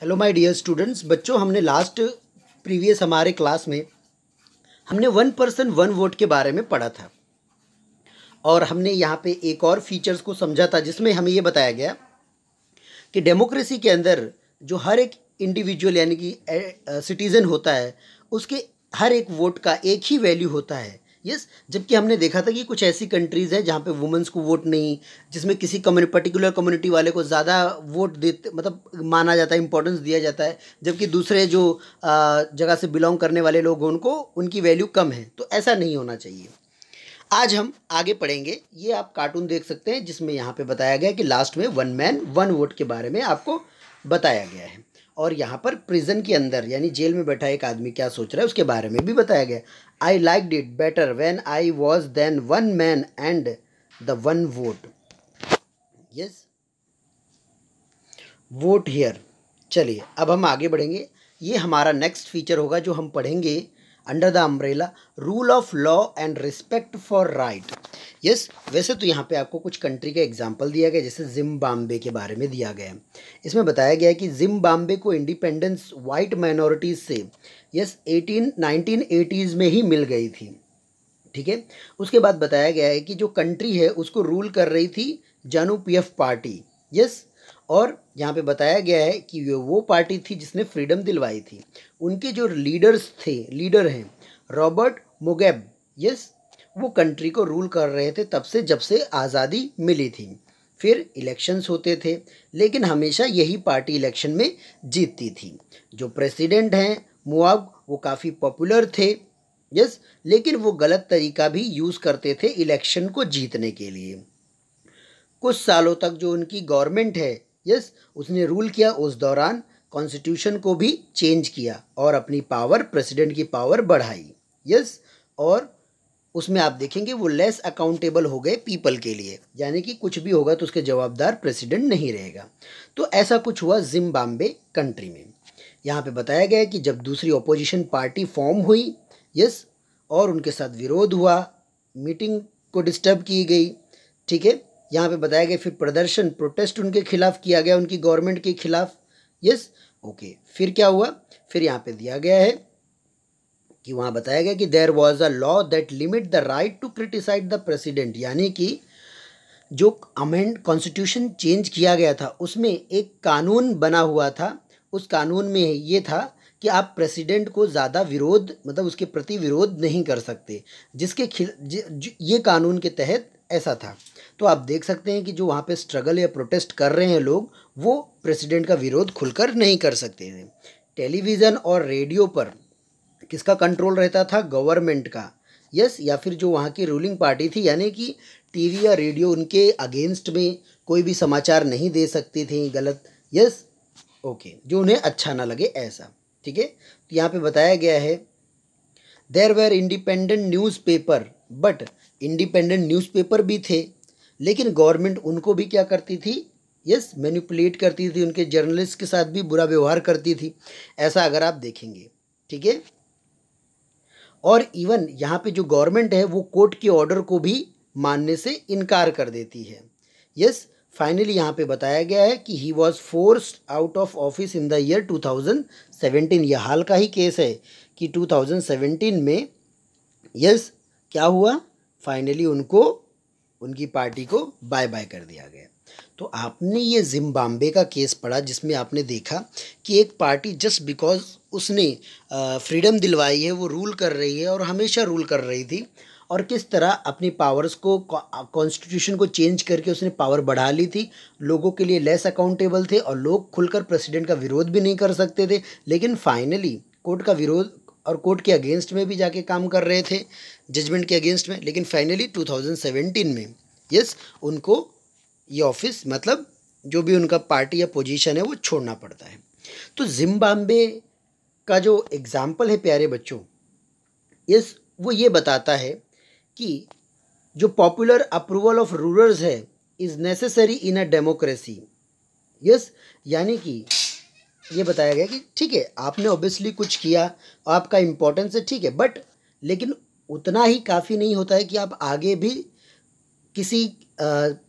Hello my dear students बच्चों हमने last previous हमारे क्लास में हमने वन पर्सन वन वोट के बारे में पढ़ा था और हमने यहाँ पे एक और फीचर्स को समझा था जिसमें हमें ये बताया गया कि डेमोक्रेसी के अंदर जो हर एक इंडिविजुअल यानी कि सिटीज़न होता है उसके हर एक वोट का एक ही वैल्यू होता है यस जबकि हमने देखा था कि कुछ ऐसी कंट्रीज़ हैं जहाँ पे वुमेंस को वोट नहीं जिसमें किसी कम्युनि पर्टिकुलर कम्युनिटी वाले को ज़्यादा वोट देते मतलब माना जाता है इंपॉर्टेंस दिया जाता है जबकि दूसरे जो जगह से बिलोंग करने वाले लोग हैं उनको उनकी वैल्यू कम है तो ऐसा नहीं होना चाहिए आज हम आगे पढ़ेंगे ये आप कार्टून देख सकते हैं जिसमें यहाँ पर बताया गया कि लास्ट में वन मैन वन वोट के बारे में आपको बताया गया है और यहाँ पर प्रिजन के अंदर यानी जेल में बैठा एक आदमी क्या सोच रहा है उसके बारे में भी बताया गया I like it better when I was then one man and the one vote yes vote here चलिए अब हम आगे बढ़ेंगे ये हमारा नेक्स्ट फीचर होगा जो हम पढ़ेंगे under the umbrella rule of law and respect for right yes yes, वैसे तो यहाँ पे आपको कुछ कंट्री का एग्जाम्पल दिया गया जैसे बाम्बे के बारे में दिया गया है इसमें बताया गया है कि बाम्बे को इंडिपेंडेंस वाइट माइनॉरिटीज़ से यस एटीन नाइनटीन एटीज़ में ही मिल गई थी ठीक है उसके बाद बताया गया है कि जो कंट्री है उसको रूल कर रही थी जानू पी पार्टी यस और यहाँ पे बताया गया है कि वो पार्टी थी जिसने फ्रीडम दिलवाई थी उनके जो लीडर्स थे लीडर हैं रॉबर्ट मोगेब यस वो कंट्री को रूल कर रहे थे तब से जब से आज़ादी मिली थी फिर इलेक्शंस होते थे लेकिन हमेशा यही पार्टी इलेक्शन में जीतती थी जो प्रेसिडेंट हैं मुआब वो काफ़ी पॉपुलर थे यस लेकिन वो गलत तरीका भी यूज़ करते थे इलेक्शन को जीतने के लिए कुछ सालों तक जो उनकी गवर्नमेंट है यस उसने रूल किया उस दौरान कॉन्स्टिट्यूशन को भी चेंज किया और अपनी पावर प्रेसिडेंट की पावर बढ़ाई यस और उसमें आप देखेंगे वो लेस अकाउंटेबल हो गए पीपल के लिए यानी कि कुछ भी होगा तो उसके जवाबदार प्रेसिडेंट नहीं रहेगा तो ऐसा कुछ हुआ जिम्बाब्वे कंट्री में यहाँ पे बताया गया है कि जब दूसरी ओपोजिशन पार्टी फॉर्म हुई यस और उनके साथ विरोध हुआ मीटिंग को डिस्टर्ब की गई ठीक है यहाँ पे बताया गया फिर प्रदर्शन प्रोटेस्ट उनके खिलाफ किया गया उनकी गवर्नमेंट के खिलाफ यस ओके फिर क्या हुआ फिर यहाँ पे दिया गया है कि वहाँ बताया गया कि there was a law that limit the right to criticised the president यानी कि जो अमेंड कॉन्स्टिट्यूशन चेंज किया गया था उसमें एक कानून बना हुआ था उस कानून में ये था कि आप प्रेसिडेंट को ज़्यादा विरोध मतलब उसके प्रति विरोध नहीं कर सकते जिसके खिल ज, ज, ये कानून के तहत ऐसा था तो आप देख सकते हैं कि जो वहाँ पे स्ट्रगल या प्रोटेस्ट कर रहे हैं लोग वो प्रेसिडेंट का विरोध खुलकर नहीं कर सकते हैं टेलीविज़न और रेडियो पर किसका कंट्रोल रहता था गवर्नमेंट का यस या फिर जो वहाँ की रूलिंग पार्टी थी यानी कि टीवी या रेडियो उनके अगेंस्ट में कोई भी समाचार नहीं दे सकती थी गलत यस ओके जो उन्हें अच्छा ना लगे ऐसा ठीक है तो यहाँ पे बताया गया है there were independent news paper but independent news paper भी थे लेकिन गवर्नमेंट उनको भी क्या करती थी यस मैनिपुलेट करती थी उनके जर्नलिस्ट के साथ भी बुरा व्यवहार करती थी ऐसा अगर आप देखेंगे ठीक है और इवन यहाँ पे जो गवर्नमेंट है वो कोर्ट के ऑर्डर को भी मानने से इनकार कर देती है यस फाइनली यहाँ पे बताया गया है कि he was force out of office in the year 2017 यह हाल का ही केस है कि 2017 में यस क्या हुआ फाइनली उनको उनकी पार्टी को बाय बाय कर दिया गया तो आपने ये जिम्बाब्वे का केस पढ़ा जिसमें आपने देखा कि एक पार्टी जस्ट बिकॉज उसने फ्रीडम दिलवाई है वो रूल कर रही है और हमेशा रूल कर रही थी और किस तरह अपनी पावर्स को कॉन्स्टिट्यूशन को चेंज करके उसने पावर बढ़ा ली थी लोगों के लिए लेस अकाउंटेबल थे और लोग खुलकर प्रेसिडेंट का विरोध भी नहीं कर सकते थे लेकिन फाइनली कोर्ट का विरोध और कोर्ट के अगेंस्ट में भी जाके काम कर रहे थे जजमेंट के अगेंस्ट में लेकिन फाइनली 2017 में यस उनको ये ऑफिस मतलब जो भी उनका पार्टी या पोजीशन है वो छोड़ना पड़ता है तो जिम्बाब्वे का जो एग्ज़ाम्पल है प्यारे बच्चों इस वो ये बताता है कि जो पॉपुलर अप्रूवल ऑफ रूलर्स है is necessary in a democracy yes यानी कि ये बताया गया कि ठीक है आपने ऑब्वियसली कुछ किया आपका इम्पोर्टेंस है ठीक है बट लेकिन उतना ही काफ़ी नहीं होता है कि आप आगे भी किसी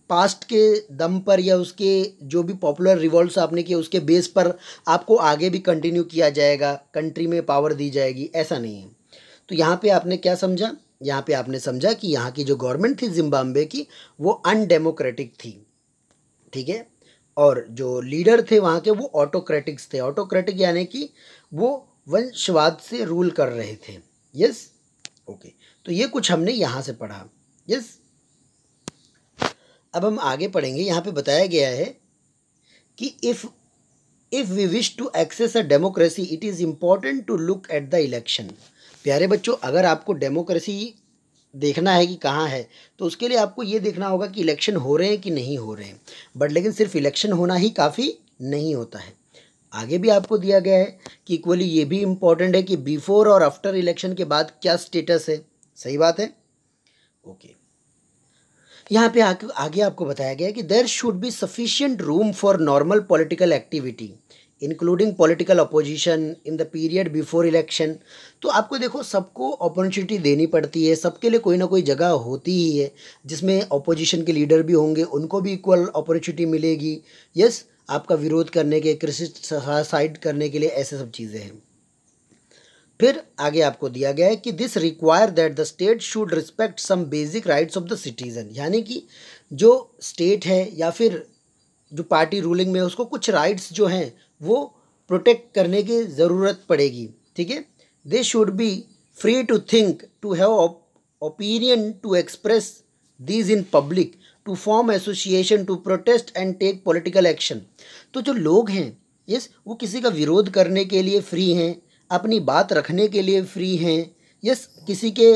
पास्ट के दम पर या उसके जो भी पॉपुलर रिवॉल्ट आपने किए उसके बेस पर आपको आगे भी कंटिन्यू किया जाएगा कंट्री में पावर दी जाएगी ऐसा नहीं है तो यहाँ पे आपने क्या समझा यहाँ पे आपने समझा कि यहाँ की जो गवर्नमेंट थी जिम्बाब्वे की वो अनडेमोक्रेटिक थी ठीक है और जो लीडर थे वहाँ के वो ऑटोक्रेटिक्स थे ऑटोक्रेटिक यानी कि वो वंशवाद से रूल कर रहे थे यस ओके तो ये कुछ हमने यहाँ से पढ़ा यस अब हम आगे पढ़ेंगे यहाँ पे बताया गया है कि if if we wish to access a democracy it is important to look at the election प्यारे बच्चों अगर आपको डेमोक्रेसी देखना है कि कहाँ है तो उसके लिए आपको ये देखना होगा कि इलेक्शन हो रहे हैं कि नहीं हो रहे हैं बट लेकिन सिर्फ इलेक्शन होना ही काफ़ी नहीं होता है आगे भी आपको दिया गया है कि इक्वली ये भी इम्पॉर्टेंट है कि बिफोर और आफ्टर इलेक्शन के बाद क्या स्टेटस है सही बात है ओके okay. यहाँ पे आगे, आगे आपको बताया गया है कि there should be sufficient room for normal political activity including political opposition in the period before election तो आपको देखो सबको अपॉर्चुनिटी देनी पड़ती है सबके लिए कोई ना कोई जगह होती ही है जिसमें अपोजिशन के लीडर भी होंगे उनको भी इक्वल अपॉर्चुनिटी मिलेगी यस आपका विरोध करने के साइड करने के लिए ऐसे सब चीज़ें हैं फिर आगे आपको दिया गया है कि this require that the state should respect some basic rights of the citizen यानी कि जो स्टेट है या फिर जो पार्टी रूलिंग में उसको कुछ राइट्स जो हैं वो प्रोटेक्ट करने की ज़रूरत पड़ेगी ठीक है they should be free to think to have opinion to express these in public to form association to protest and take political action तो जो लोग हैं यस वो किसी का विरोध करने के लिए फ्री हैं अपनी बात रखने के लिए फ्री हैं यस किसी के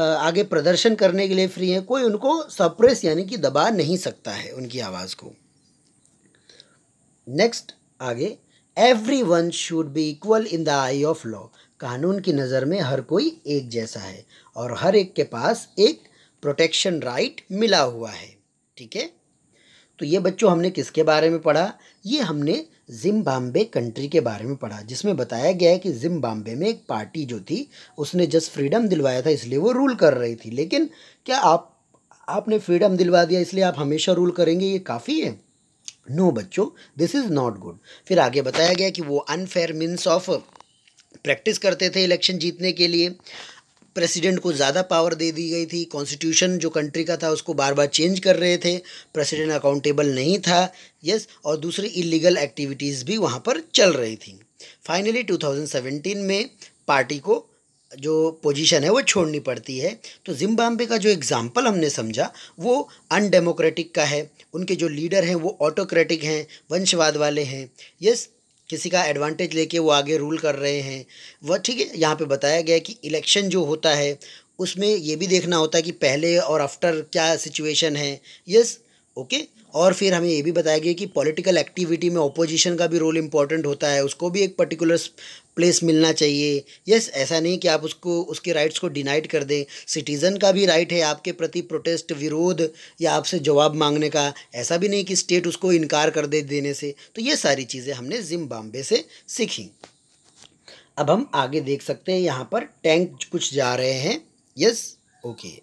आगे प्रदर्शन करने के लिए फ्री हैं कोई उनको सप्रेस यानी कि दबा नहीं सकता है उनकी आवाज़ को नेक्स्ट आगे every one should be equal in the eye of law कानून की नज़र में हर कोई एक जैसा है और हर एक के पास एक प्रोटेक्शन राइट right मिला हुआ है ठीक है तो ये बच्चों हमने किसके बारे में पढ़ा ये हमने जिम्बाब्वे कंट्री के बारे में पढ़ा जिसमें बताया गया है कि जिम्बाब्वे में एक पार्टी जो थी उसने जस्ट फ्रीडम दिलवाया था इसलिए वो रूल कर रही थी लेकिन क्या आप आपने फ्रीडम दिलवा दिया इसलिए आप हमेशा रूल करेंगे ये काफ़ी है नो बच्चों दिस इज़ नॉट गुड फिर आगे बताया गया कि वो अनफेयर मीन्स ऑफ प्रैक्टिस करते थे इलेक्शन जीतने के लिए प्रेसिडेंट को ज़्यादा पावर दे दी गई थी कॉन्स्टिट्यूशन जो कंट्री का था उसको बार बार चेंज कर रहे थे प्रेसिडेंट अकाउंटेबल नहीं था यस और दूसरी इलीगल एक्टिविटीज़ भी वहाँ पर चल रही थी फाइनली 2017 में पार्टी को जो पोजीशन है वो छोड़नी पड़ती है तो जिम्बाब्वे का जो एग्ज़ाम्पल हमने समझा वो अनडेमोक्रेटिक का है उनके जो लीडर हैं वो ऑटोक्रेटिक हैं वंशवाद वाले हैं यस किसी का एडवांटेज लेके वो आगे रूल कर रहे हैं वह ठीक है यहाँ पे बताया गया कि इलेक्शन जो होता है उसमें ये भी देखना होता है कि पहले और आफ्टर क्या सिचुएशन है यस ओके और फिर हमें ये भी बताया गया कि पॉलिटिकल एक्टिविटी में ऑपोजिशन का भी रोल इम्पॉर्टेंट होता है उसको भी एक पर्टिकुलर प्लेस मिलना चाहिए यस ऐसा नहीं कि आप उसको उसके राइट्स को डिनाइड कर दें सिटीज़न का भी राइट है आपके प्रति प्रोटेस्ट विरोध या आपसे जवाब मांगने का ऐसा भी नहीं कि स्टेट उसको इनकार कर दे देने से तो ये सारी चीज़ें हमने जिम्बाम्बे से सीखी अब हम आगे देख सकते हैं यहाँ पर टैंक कुछ जा रहे हैं यस ओके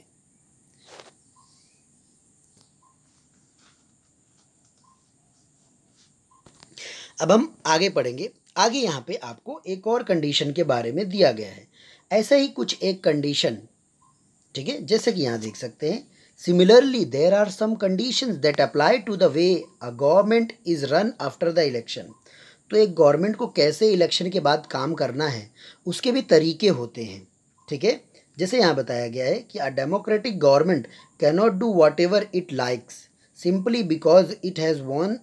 अब हम आगे पढ़ेंगे आगे यहाँ पे आपको एक और कंडीशन के बारे में दिया गया है ऐसा ही कुछ एक कंडीशन ठीक है जैसे कि यहाँ देख सकते हैं similarly there are some condition that apply to the way a government is run after the election तो एक गवर्नमेंट को कैसे इलेक्शन के बाद काम करना है उसके भी तरीके होते हैं ठीक है जैसे यहाँ बताया गया है कि a democratic government cannot do whatever it likes simply because it has won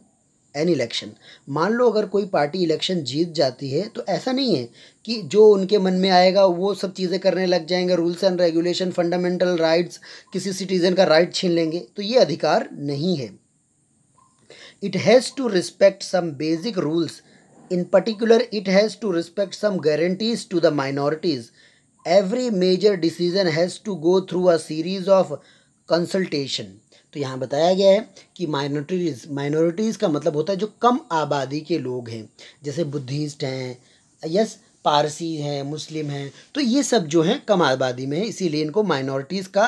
an election मान लो अगर कोई पार्टी इलेक्शन जीत जाती है तो ऐसा नहीं है कि जो उनके मन में आएगा वो सब चीज़ें करने लग जाएंगे rules and regulation fundamental rights किसी सिटीज़न का राइट छीन लेंगे तो ये अधिकार नहीं है it has to respect some basic rules in particular it has to respect some guarantees to the minorities every major decision has to go through a series of consultation तो यहाँ बताया गया है कि माइनॉरिटीज़ माइनॉरिटीज़ का मतलब होता है जो कम आबादी के लोग हैं जैसे बुद्धिस्ट हैं यस पारसी हैं मुस्लिम हैं तो ये सब जो हैं कम आबादी में है इसीलिए इनको माइनॉरिटीज़ का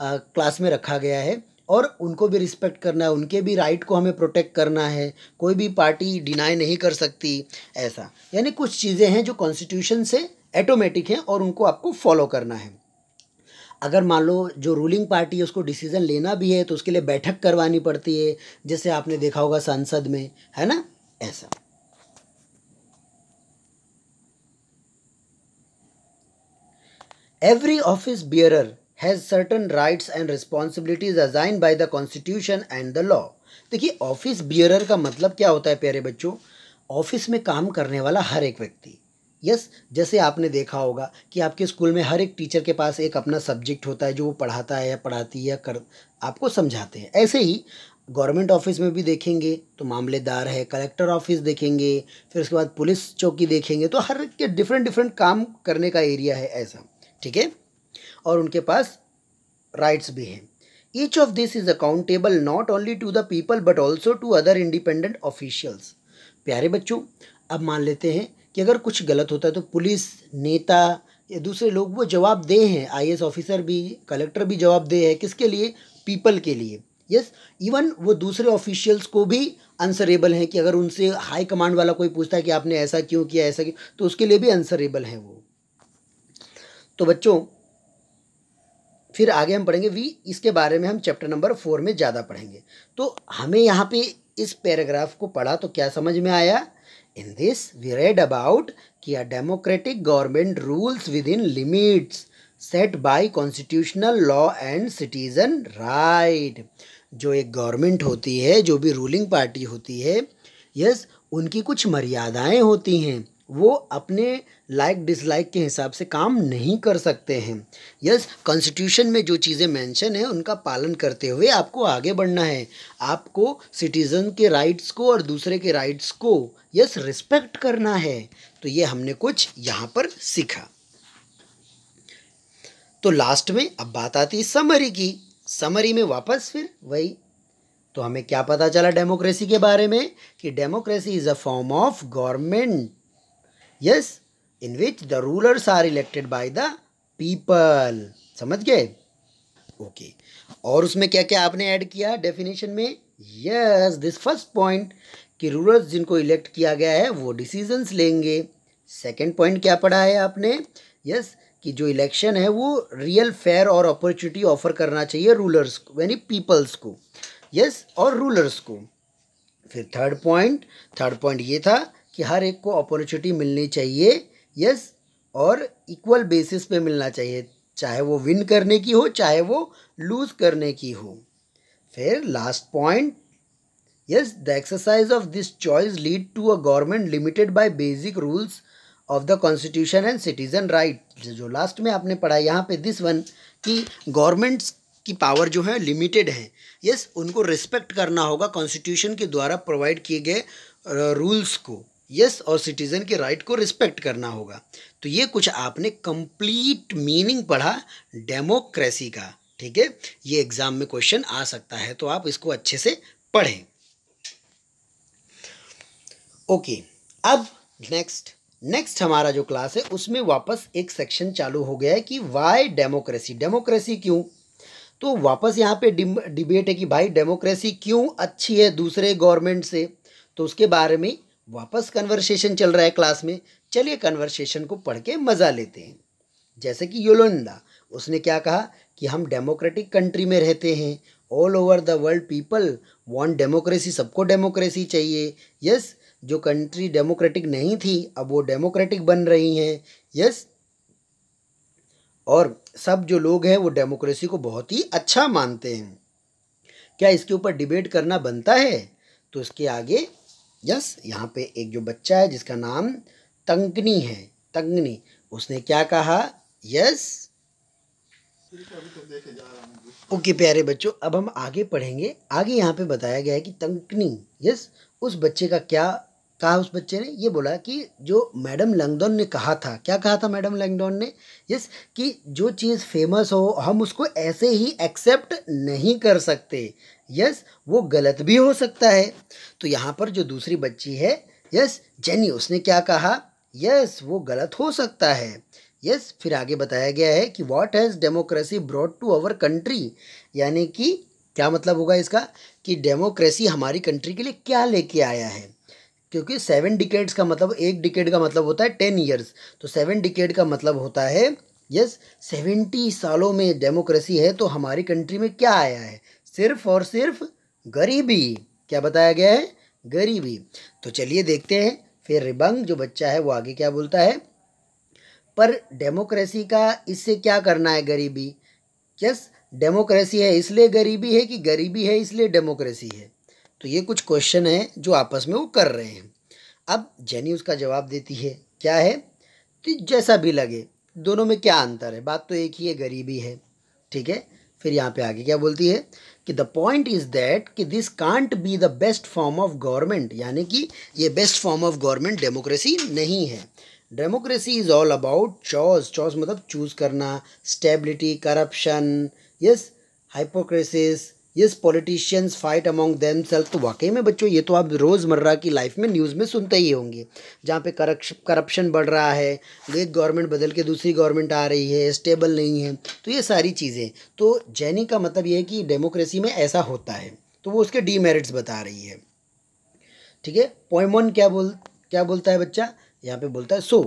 आ, क्लास में रखा गया है और उनको भी रिस्पेक्ट करना है उनके भी राइट को हमें प्रोटेक्ट करना है कोई भी पार्टी डिनाई नहीं कर सकती ऐसा यानी कुछ चीज़ें हैं जो कॉन्स्टिट्यूशन से ऐटोमेटिक हैं और उनको आपको फॉलो करना है अगर मान लो जो रूलिंग पार्टी है उसको डिसीज़न लेना भी है तो उसके लिए बैठक करवानी पड़ती है जैसे आपने देखा होगा संसद में है ना ऐसा every office bearer has certain rights and responsibilities assign by the constitution and the law देखिए ऑफिस बियरर का मतलब क्या होता है प्यारे बच्चों ऑफिस में काम करने वाला हर एक व्यक्ति यस जैसे आपने देखा होगा कि आपके स्कूल में हर एक टीचर के पास एक अपना सब्जेक्ट होता है जो वो पढ़ाता है या पढ़ाती है या कर आपको समझाते हैं ऐसे ही गवर्नमेंट ऑफिस में भी देखेंगे तो मामलेदार है कलेक्टर ऑफिस देखेंगे फिर उसके बाद पुलिस चौकी देखेंगे तो हर के डिफरेंट डिफरेंट काम करने का एरिया है ऐसा ठीक है और उनके पास राइट्स भी हैं each of this is accountable not only to the people but also to other independent officials प्यारे बच्चों अब मान लेते हैं कि अगर कुछ गलत होता है तो पुलिस नेता या दूसरे लोग वो जवाब दे हैं आई ऑफिसर भी कलेक्टर भी जवाब दे है किसके लिए पीपल के लिए यस yes, इवन वो दूसरे ऑफिशियल्स को भी आंसरेबल हैं कि अगर उनसे हाई कमांड वाला कोई पूछता है कि आपने ऐसा क्यों किया ऐसा क्यों तो उसके लिए भी आंसरेबल हैं वो तो बच्चों फिर आगे हम पढ़ेंगे वी इसके बारे में हम चैप्टर नंबर फोर में ज़्यादा पढ़ेंगे तो हमें यहाँ पे इस पैराग्राफ को पढ़ा तो क्या समझ में आया In this, we read about ki a democratic government rules within limits set by constitutional law and citizen right. जो एक गवर्नमेंट होती है जो भी रूलिंग पार्टी होती है यस उनकी कुछ मर्यादाएं होती हैं वो अपने लाइक डिसलाइक के हिसाब से काम नहीं कर सकते हैं यस कॉन्स्टिट्यूशन में जो चीज़ें मेंशन है उनका पालन करते हुए आपको आगे बढ़ना है आपको सिटीज़न के राइट्स को और दूसरे के राइट्स को यस रिस्पेक्ट करना है तो ये हमने कुछ यहाँ पर सीखा तो लास्ट में अब बात आती है समरी की समरी में वापस फिर वही तो हमें क्या पता चला डेमोक्रेसी के बारे में कि democracy is a form of government yes in which the rulers are elected by the people समझ गए ओके okay. और उसमें क्या क्या आपने ऐड किया डेफिनेशन में यस दिस फर्स्ट पॉइंट कि रूलर्स जिनको इलेक्ट किया गया है वो डिसीजंस लेंगे सेकंड पॉइंट क्या पढ़ा है आपने यस yes, कि जो इलेक्शन है वो रियल फेयर और अपॉर्चुनिटी ऑफर करना चाहिए रूलर्स को यानी पीपल्स को यस yes, और रूलर्स को फिर थर्ड पॉइंट थर्ड पॉइंट ये था कि हर एक को अपॉर्चुनिटी मिलनी चाहिए यस और इक्वल बेसिस पे मिलना चाहिए चाहे वो विन करने की हो चाहे वो लूज़ करने की हो फिर last point yes the exercise of this choice lead to a government limited by basic rules of the constitution and citizen right जो लास्ट में आपने पढ़ा यहाँ पे दिस वन कि गवर्नमेंट्स की पावर जो है लिमिटेड है यस उनको रिस्पेक्ट करना होगा कॉन्स्टिट्यूशन के द्वारा प्रोवाइड किए गए रूल्स uh, को यस और सिटीज़न के राइट को रिस्पेक्ट करना होगा तो ये कुछ आपने कंप्लीट मीनिंग पढ़ा डेमोक्रेसी का ठीक है ये एग्ज़ाम में क्वेश्चन आ सकता है तो आप इसको अच्छे से पढ़ें ओके अब नेक्स्ट नेक्स्ट हमारा जो क्लास है उसमें वापस एक सेक्शन चालू हो गया है कि वाई डेमोक्रेसी डेमोक्रेसी क्यों तो वापस यहाँ पे डिबेट है कि भाई डेमोक्रेसी क्यों अच्छी है दूसरे गवर्नमेंट से तो उसके बारे में वापस कन्वर्सेशन चल रहा है क्लास में चलिए कन्वर्सेशन को पढ़ के मज़ा लेते हैं जैसे कि योलोंदा उसने क्या कहा कि हम डेमोक्रेटिक कंट्री में रहते हैं all over the world people want democracy सबको डेमोक्रेसी चाहिए यस जो कंट्री डेमोक्रेटिक नहीं थी अब वो डेमोक्रेटिक बन रही हैं यस और सब जो लोग हैं वो डेमोक्रेसी को बहुत ही अच्छा मानते हैं क्या इसके ऊपर डिबेट करना बनता है तो इसके आगे यस यहाँ पे एक जो बच्चा है जिसका नाम तंगनी है तंगनी उसने क्या कहा यस ओके okay, प्यारे बच्चों अब हम आगे पढ़ेंगे आगे यहाँ पे बताया गया है कि तंकनी यस उस बच्चे का क्या कहा उस बच्चे ने ये बोला कि जो मैडम लैंगडॉन ने कहा था क्या कहा था मैडम लैंगडॉन ने यस कि जो चीज़ फेमस हो हम उसको ऐसे ही एक्सेप्ट नहीं कर सकते यस वो गलत भी हो सकता है तो यहाँ पर जो दूसरी बच्ची है यस जेनी उसने क्या कहा यस वो गलत हो सकता है यस फिर आगे बताया गया है कि what has democracy brought to our country यानी कि क्या मतलब होगा इसका कि डेमोक्रेसी हमारी कंट्री के लिए क्या लेके आया है क्योंकि सेवन डिकेट्स का मतलब एक डिकेट का मतलब होता है टेन ईयर्स तो सेवन डिकेट का मतलब होता है यस सेवेंटी सालों में डेमोक्रेसी है तो हमारी कंट्री में क्या आया है सिर्फ और सिर्फ गरीबी क्या बताया गया है गरीबी तो चलिए देखते हैं फिर रिबंग जो बच्चा है वो आगे क्या बोलता है पर डेमोक्रेसी का इससे क्या करना है गरीबी यस डेमोक्रेसी है इसलिए गरीबी है कि गरीबी है इसलिए डेमोक्रेसी है तो ये कुछ क्वेश्चन हैं जो आपस में वो कर रहे हैं अब जेनी उसका जवाब देती है क्या है तो जैसा भी लगे दोनों में क्या अंतर है बात तो एक ही है गरीबी है ठीक है फिर यहाँ पे आगे क्या बोलती है कि द पॉइंट इज़ दैट कि this can't be the best form of government यानी कि ये best form of government democracy नहीं है democracy is all about chaos chaos मतलब चूज़ करना stability corruption yes hypocrisies yes politicians fight among themselves तो वाकई में बच्चों ये तो आप रोज़मर्रा की लाइफ में न्यूज़ में सुनते ही होंगे जहाँ पे करप्शन बढ़ रहा है एक गवर्नमेंट बदल के दूसरी गवर्नमेंट आ रही है स्टेबल नहीं है तो ये सारी चीज़ें तो जैनी का मतलब ये है कि डेमोक्रेसी में ऐसा होता है तो वो उसके डीमेरिट्स बता रही है ठीक है पॉइंट वन क्या बोल क्या बोलता है बच्चा यहाँ पे बोलता है so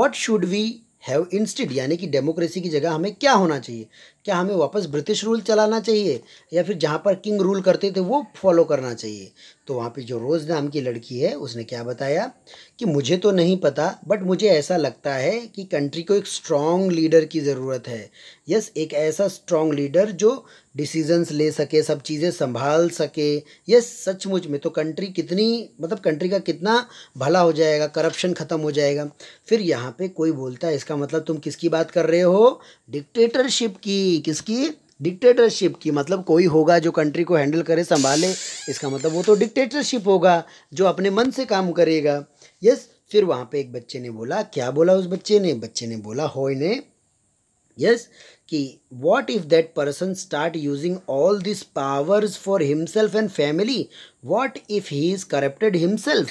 what should we have instead यानी कि डेमोक्रेसी की जगह हमें क्या होना चाहिए क्या हमें वापस ब्रिटिश रूल चलाना चाहिए या फिर जहाँ पर किंग रूल करते थे वो फॉलो करना चाहिए तो वहाँ पे जो रोज़ नाम की लड़की है उसने क्या बताया कि मुझे तो नहीं पता बट मुझे ऐसा लगता है कि कंट्री को एक स्ट्रॉन्ग लीडर की ज़रूरत है यस एक ऐसा स्ट्रॉन्ग लीडर जो डिसीजंस ले सके सब चीज़ें संभाल सके यस सचमुच में तो कंट्री कितनी मतलब कंट्री का कितना भला हो जाएगा करप्शन ख़त्म हो जाएगा फिर यहाँ पे कोई बोलता है इसका मतलब तुम किसकी बात कर रहे हो डिक्टेटरशिप की की किसकी डिक्टेटरशिप की मतलब कोई होगा जो कंट्री को हैंडल करे संभाले इसका मतलब वो तो डिक्टेटरशिप होगा जो अपने मन से काम करेगा यस फिर वहाँ पे एक बच्चे ने बोला क्या बोला उस बच्चे ने बच्चे ने बोला होय ने यस कि what if that person start using all this powers for himself and family what if he is corrupted himself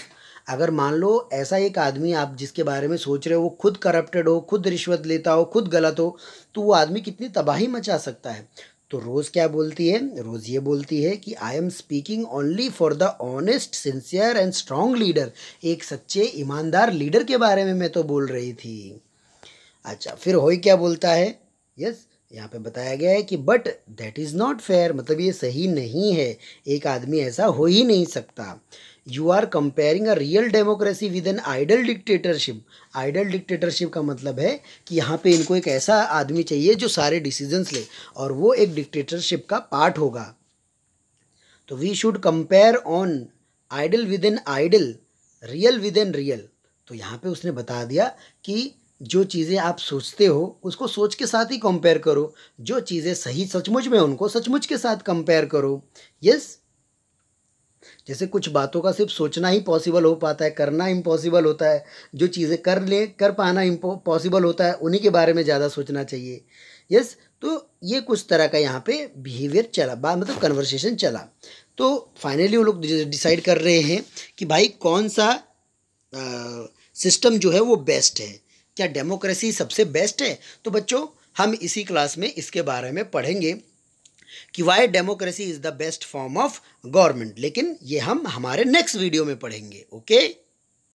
अगर मान लो ऐसा एक आदमी आप जिसके बारे में सोच रहे हो वो खुद करप्टेड हो खुद रिश्वत लेता हो खुद गलत हो तो वो आदमी कितनी तबाही मचा सकता है तो रोज़ क्या बोलती है रोज़ ये बोलती है कि I am speaking only for the honest sincere and strong leader एक सच्चे ईमानदार लीडर के बारे में मैं तो बोल रही थी अच्छा फिर होई क्या बोलता है यस yes? यहाँ पे बताया गया है कि but that is not fair मतलब ये सही नहीं है एक आदमी ऐसा हो ही नहीं सकता you are comparing a real democracy with an ideal dictatorship ideal dictatorship का मतलब है कि यहाँ पे इनको एक ऐसा आदमी चाहिए जो सारे डिसीजंस ले और वो एक डिक्टेटरशिप का पार्ट होगा तो we should compare on ideal with an ideal real with an real तो यहाँ पे उसने बता दिया कि जो चीज़ें आप सोचते हो उसको सोच के साथ ही कंपेयर करो जो चीज़ें सही सचमुच में उनको सचमुच के साथ कंपेयर करो यस जैसे कुछ बातों का सिर्फ सोचना ही पॉसिबल हो पाता है करना इम्पॉसिबल होता है जो चीज़ें कर ले कर पाना पॉसिबल होता है उन्हीं के बारे में ज़्यादा सोचना चाहिए यस तो ये कुछ तरह का यहाँ पे बिहेवियर चला बा मतलब कन्वर्सेशन चला तो फाइनली वो लोग डिसाइड कर रहे हैं कि भाई कौन सा सिस्टम जो है वो बेस्ट है क्या डेमोक्रेसी सबसे बेस्ट है तो बच्चों हम इसी क्लास में इसके बारे में पढ़ेंगे कि why democracy is the best form of government लेकिन ये हम हमारे नेक्स्ट वीडियो में पढ़ेंगे ओके